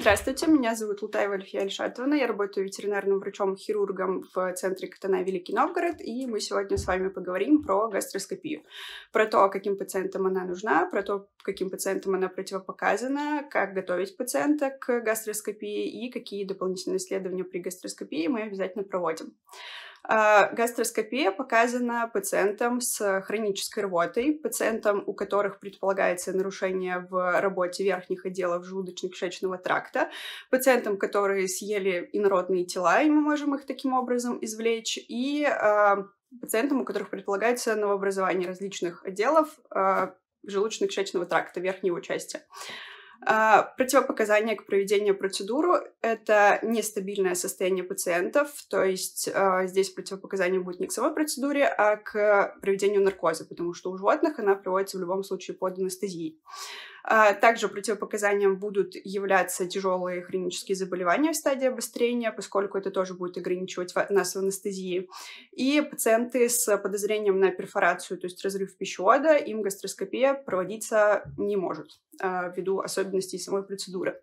Здравствуйте, меня зовут Лутаева Альфия Альшатовна. Я работаю ветеринарным врачом-хирургом в центре Катана Великий Новгород, и мы сегодня с вами поговорим про гастроскопию, про то, каким пациентам она нужна, про то, каким пациентам она противопоказана, как готовить пациента к гастроскопии и какие дополнительные исследования при гастроскопии мы обязательно проводим. А, гастроскопия показана пациентам с хронической рвотой, пациентам, у которых предполагается нарушение в работе верхних отделов желудочно-кишечного тракта, пациентам, которые съели инородные тела, и мы можем их таким образом извлечь, и а, пациентам, у которых предполагается новообразование различных отделов а, желудочно-кишечного тракта, верхнего части. А, противопоказания к проведению процедуры – это нестабильное состояние пациентов, то есть а, здесь противопоказания будет не к самой процедуре, а к проведению наркоза, потому что у животных она проводится в любом случае под анестезией. А также противопоказанием будут являться тяжелые хронические заболевания в стадии обострения, поскольку это тоже будет ограничивать нас в анестезии. И пациенты с подозрением на перфорацию, то есть разрыв пищевода, им гастроскопия проводиться не может а, ввиду особенностей самой процедуры.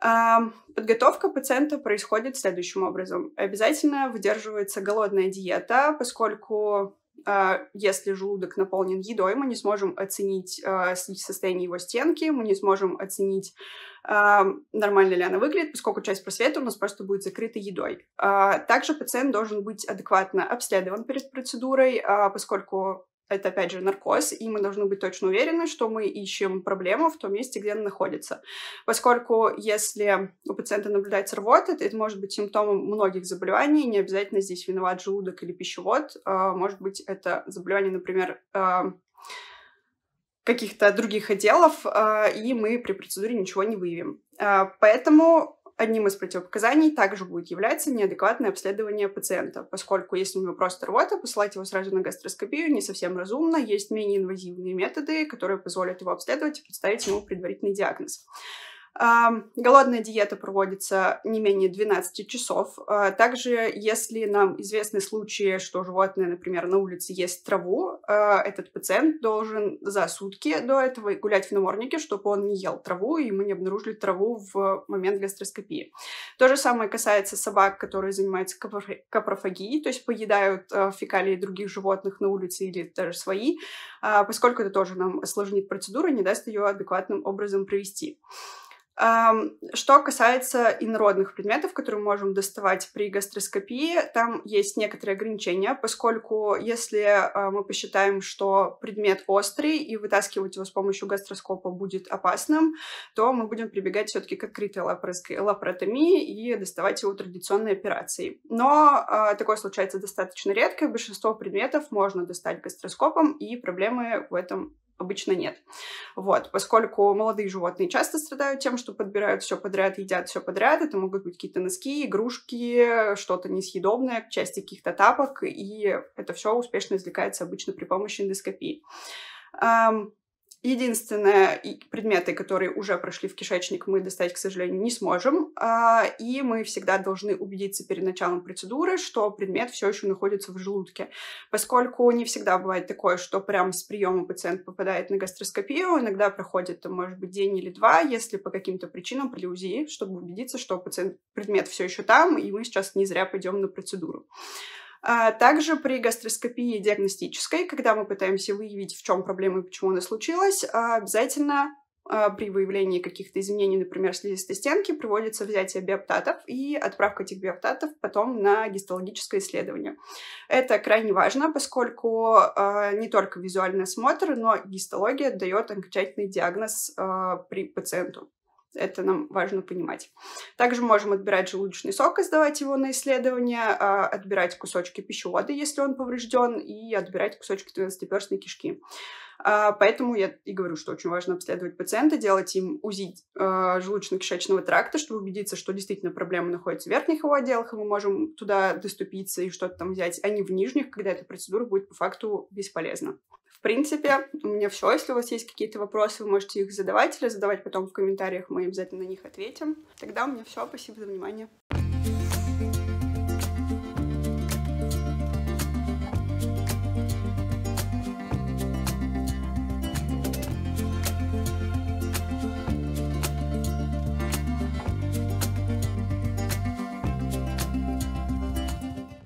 А, подготовка пациента происходит следующим образом. Обязательно выдерживается голодная диета, поскольку а, если желудок наполнен едой, мы не сможем оценить а, состояние его стенки, мы не сможем оценить, а, нормально ли она выглядит, поскольку часть просвета у нас просто будет закрыта едой. Также пациент должен быть адекватно обследован перед процедурой, поскольку это, опять же, наркоз, и мы должны быть точно уверены, что мы ищем проблему в том месте, где она находится. Поскольку если у пациента наблюдается рвота, это может быть симптомом многих заболеваний, не обязательно здесь виноват желудок или пищевод, а, может быть, это заболевание, например, а, каких-то других отделов, а, и мы при процедуре ничего не выявим. Поэтому одним из противопоказаний также будет являться неадекватное обследование пациента, поскольку если у него просто рвота, посылать его сразу на гастроскопию не совсем разумно. Есть менее инвазивные методы, которые позволят его обследовать и поставить ему предварительный диагноз. Голодная диета проводится не менее 12 часов. А также, если нам известны случаи, что животное, например, на улице ест траву, а этот пациент должен за сутки до этого гулять в наморднике, чтобы он не ел траву, и мы не обнаружили траву в момент гастроскопии. То же самое касается собак, которые занимаются капрофагией, то есть поедают а, фекалии других животных на улице или даже свои, поскольку это тоже нам осложнит процедуру и не даст ее адекватным образом провести. Что касается инородных предметов, которые мы можем доставать при гастроскопии, там есть некоторые ограничения, поскольку если а, мы посчитаем, что предмет острый и вытаскивать его с помощью гастроскопа будет опасным, то мы будем прибегать все-таки к открытой лапаротомии и доставать его традиционной операцией. Но а, такое случается достаточно редко, большинство предметов можно достать гастроскопом, и проблемы в этом обычно нет. Вот, поскольку молодые животные часто страдают тем, что подбирают все подряд, едят все подряд, это могут быть какие-то носки, игрушки, что-то несъедобное, части каких-то тапок, и это все успешно извлекается обычно при помощи эндоскопии. Единственные предметы, которые уже прошли в кишечник, мы достать, к сожалению, не сможем. А, и мы всегда должны убедиться перед началом процедуры, что предмет все еще находится в желудке. Поскольку не всегда бывает такое, что прямо с приема пациент попадает на гастроскопию, иногда проходит, там, может быть, день или два, если по каким-то причинам при УЗИ, чтобы убедиться, что пациент, предмет все еще там, и мы сейчас не зря пойдем на процедуру. А также при гастроскопии диагностической, когда мы пытаемся выявить, в чем проблема и почему она случилась, а, обязательно а, при выявлении каких-то изменений, например, слизистой стенки, приводится взятие биоптатов и отправка этих биоптатов потом на гистологическое исследование. Это крайне важно, поскольку э, не только визуальный осмотр, но гистология дает окончательный диагноз э, при пациенту. Это нам важно понимать. Также можем отбирать желудочный сок и сдавать его на исследование, а, отбирать кусочки пищевода, если он поврежден, и отбирать кусочки 12-перстной кишки. А, поэтому я и говорю, что очень важно обследовать пациента, делать им УЗИ а, желудочно-кишечного тракта, чтобы убедиться, что действительно проблема находится в верхних его отделах, и мы можем туда доступиться и что-то там взять, а не в нижних, когда эта процедура будет по факту бесполезна. В принципе, у меня все. Если у вас есть какие-то вопросы, вы можете их задавать или задавать потом в комментариях, мы обязательно на них ответим. Тогда у меня все. Спасибо за внимание.